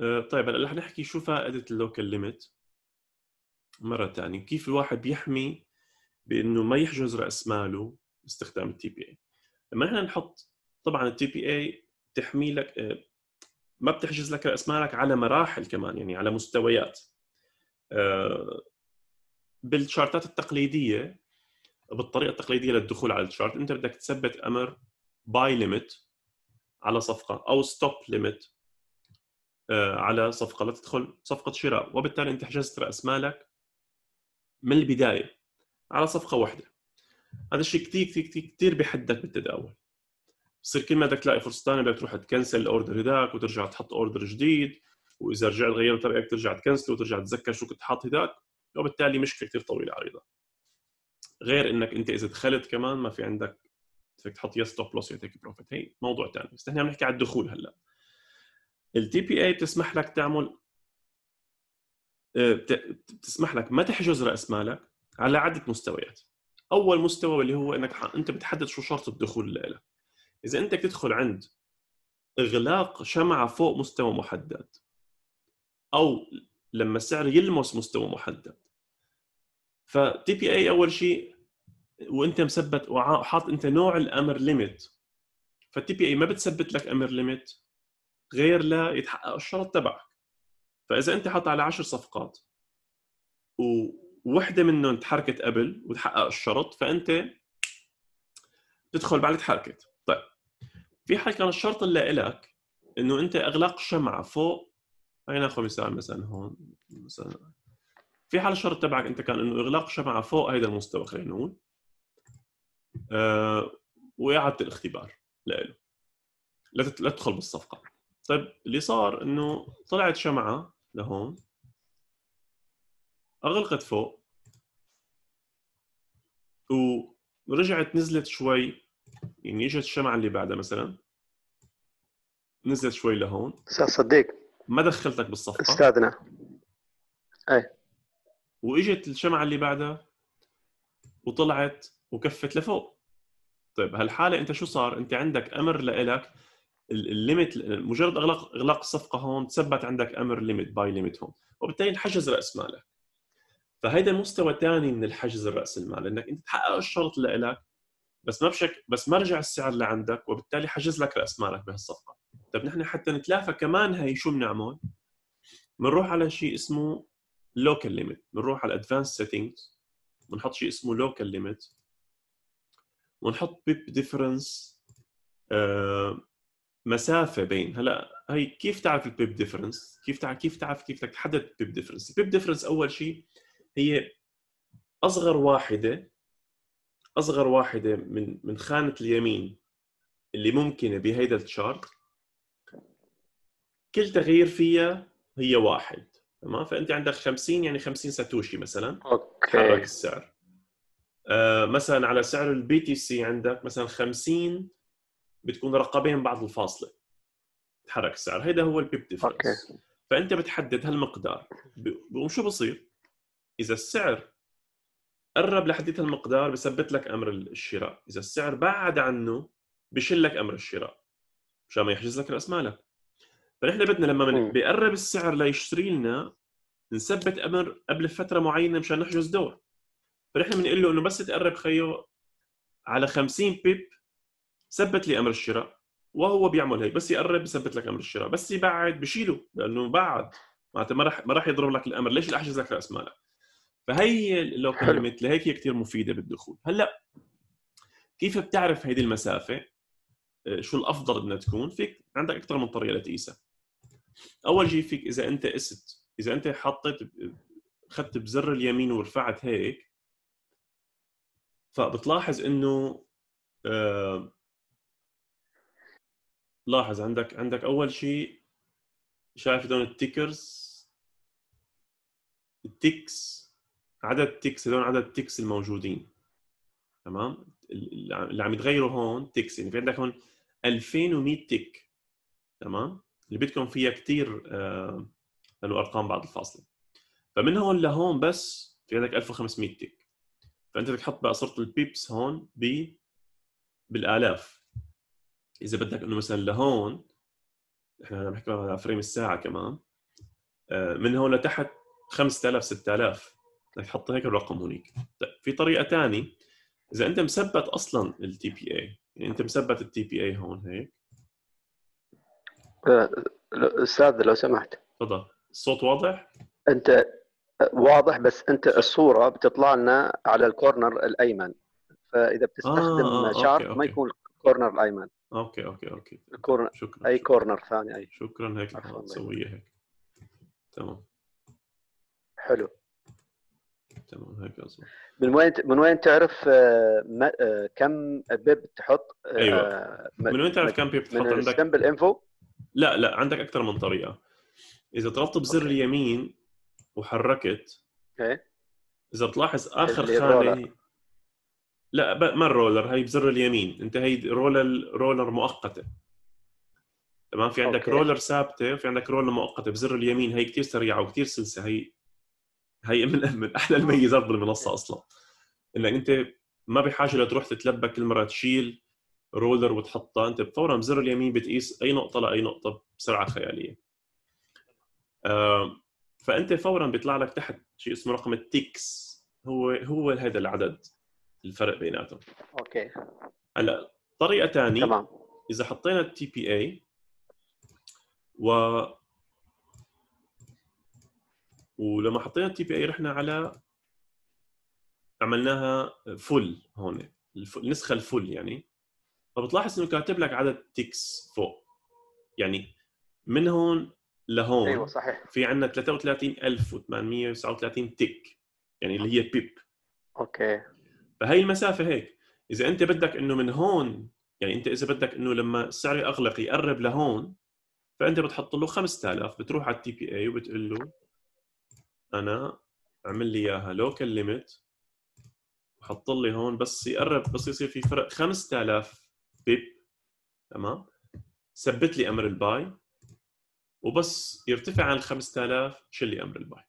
آه، طيب هلا رح نحكي شو فائده اللوكال ليميت مره ثانيه كيف الواحد بيحمي بانه ما يحجز راس ماله باستخدام التي بي اي لما نحن نحط طبعا التي بي اي بتحمي لك آه، ما بتحجز لك راس مالك على مراحل كمان يعني على مستويات آه، بالشارتات التقليديه بالطريقه التقليديه للدخول على الشارت انت بدك تثبت امر باي ليميت على صفقه او ستوب ليميت آه، على صفقه لا تدخل صفقه شراء وبالتالي انت حجزت راس مالك من البدايه على صفقه واحده هذا الشيء كثير كثير كثير كثير بحدك بالتداول بصير كل ما بدك تلاقي فرصه ثانيه بدك تروح تكنسل الاوردر هداك وترجع تحط اوردر جديد واذا رجعت غيرت رايك ترجع تكنسل وترجع تتذكر شو كنت حاط هداك وبالتالي مشكله كثير طويله عريضه غير انك انت اذا دخلت كمان ما في عندك بدك تحط يس ستوب لوس يعطيك بروفيت هي موضوع ثاني بس نحن عم نحكي على الدخول هلا التي بي اي بتسمح لك تعمل آه، بتسمح لك ما تحجز راس مالك على عده مستويات اول مستوى اللي هو انك انت بتحدد شو شرط الدخول لك اذا انت تدخل عند اغلاق شمعه فوق مستوى محدد او لما السعر يلمس مستوى محدد فتي بي اي اول شيء وانت مثبت وحاط انت نوع الامر ليميت فالتي بي اي ما بتثبت لك امر ليميت غير لا يتحقق الشرط تبعك فاذا انت حط على عشر صفقات ووحده منهم تحركت قبل وتحقق الشرط فانت تدخل بعد تحركت طيب في حال كان الشرط اللي لك انه انت اغلاق شمعة فوق هاي ناخذ مثال مثلا هون مثلا في حال الشرط تبعك انت كان انه اغلاق شمعة فوق هذا المستوى خلينا نقول آه واعاده الاختبار لإله لا تدخل بالصفقه طيب اللي صار انه طلعت شمعه لهون اغلقت فوق ورجعت نزلت شوي يعني اجت الشمعه اللي بعدها مثلا نزلت شوي لهون استاذ صديق ما دخلتك بالصفحه استاذنا اي واجت الشمعه اللي بعدها وطلعت وكفت لفوق طيب هالحاله انت شو صار انت عندك امر لإلك الليمت مجرد اغلاق اغلاق الصفقه هون تثبت عندك امر ليمت باي ليمت هون وبالتالي انحجز راس مالك فهيدا مستوى ثاني من الحجز الراس المال انك انت تحقق الشرط لإلك لك بس ما بشك بس ما رجع السعر لعندك وبالتالي حجز لك راس مالك بهالصفقه طب نحن حتى نتلافى كمان هي شو بنعمل بنروح على شيء اسمه لوكال ليميت بنروح على ادفانس سيتنجز بنحط شيء اسمه لوكال ليميت ونحط بيب ديفرنس مسافه بين هلا هي كيف تعرف البيب ديفرنس؟ كيف تعرف كيف تعرف كيف بدك تحدد البيب ديفرنس؟ البيب ديفرنس اول شيء هي اصغر واحده اصغر واحده من من خانه اليمين اللي ممكنه بهيدا التشارت كل تغيير فيها هي واحد تمام فانت عندك 50 يعني 50 ساتوشي مثلا اوكي حرك السعر آه مثلا على سعر البي تي سي عندك مثلا 50 بتكون رقبين بعض الفاصله تحرك السعر هيدا هو البيب ديفرنس okay. فانت بتحدد هالمقدار وشو بصير اذا السعر قرب لحديت هالمقدار بثبت لك امر الشراء اذا السعر بعد عنه بشل لك امر الشراء مشان ما يحجز لك راس مالك فنحن بدنا لما بيقرب السعر ليشتري لنا نثبت امر قبل فتره معينه مشان نحجز دور فنحن بنقول له انه بس تقرب خيو على 50 بيب ثبت لي امر الشراء وهو بيعمل هيك بس يقرب بثبت لك امر الشراء بس يبعد بشيله لانه بعد معناتها ما راح ما راح يضرب لك الامر ليش احجز لك راس مالك فهي لو كلمت لهيك هي كثير مفيده بالدخول هلا كيف بتعرف هيدي المسافه آه، شو الافضل انها تكون فيك عندك اكثر من طريقه لتقيسها اول شيء فيك اذا انت قست اذا انت حطيت اخذت بزر اليمين ورفعت هيك فبتلاحظ انه آه لاحظ عندك عندك اول شيء شايف هدول التيكرز التيكس عدد التيكس هدول عدد التيكس الموجودين تمام اللي عم يتغيروا هون تيكس يعني في عندك هون 2100 تيك تمام اللي بدكم فيها كثير آه ارقام بعد الفاصله فمن هون لهون بس في عندك 1500 تيك فانت بدك تحط بقى صرت البيبس هون ب بالالاف اذا بدك انه مثلا لهون احنا عم نحكي على فريم الساعه كمان آه، من هون لتحت 5000 6000 بدك تحط هيك الرقم هونيك في طريقه ثانيه اذا انت مثبت اصلا التي بي اي يعني انت مثبت التي بي اي هون هيك آه، استاذ لو سمحت تفضل الصوت واضح انت آه، واضح بس انت الصوره بتطلع لنا على الكورنر الايمن فاذا بتستخدم آه شارت ما يكون الكورنر الايمن اوكي اوكي اوكي كورنر شكرا اي كورنر ثاني اي شكرا هيك تسويها هيك تمام حلو تمام هيك اصلا من وين من وين تعرف آه، آه، كم بيب تحط آه، ايوه من وين تعرف كم بيب تحط من عندك سمبل انفو لا لا عندك اكثر من طريقه اذا ضغطت بزر اليمين وحركت ايه اذا بتلاحظ اخر خانه لا ما الرولر هي بزر اليمين انت هي رولر رولر مؤقته تمام في عندك أوكي. رولر ثابته وفي عندك رولر مؤقته بزر اليمين هي كثير سريعه وكثير سلسه هي هي من من احلى الميزات بالمنصه اصلا انك انت ما بحاجه لتروح تتلبك كل مره تشيل رولر وتحطها انت فورا بزر اليمين بتقيس اي نقطه لاي نقطه بسرعه خياليه فانت فورا بيطلع لك تحت شيء اسمه رقم التيكس هو هو هذا العدد الفرق بيناتهم اوكي هلا طريقه ثانيه تمام اذا حطينا التي بي اي و ولما حطينا التي بي اي رحنا على عملناها فل هون النسخه الفل يعني فبتلاحظ انه كاتب لك عدد تيكس فوق يعني من هون لهون ايوه صحيح في عندنا 33839 تيك يعني اللي هي بيب اوكي فهي المسافه هيك اذا انت بدك انه من هون يعني انت اذا بدك انه لما السعر الاغلق يقرب لهون فانت بتحط له 5000 بتروح على التي بي اي وبتقول له انا اعمل لي اياها لوكال ليميت وحط لي هون بس يقرب بس يصير في فرق 5000 بيب تمام ثبت لي امر الباي وبس يرتفع عن 5000 شيل لي امر الباي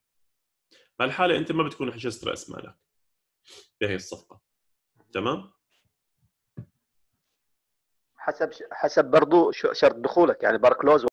بهالحاله انت ما بتكون حجزت راس مالك بهي الصفقه تمام حسب حسب برضو شرط دخولك يعني باركلوز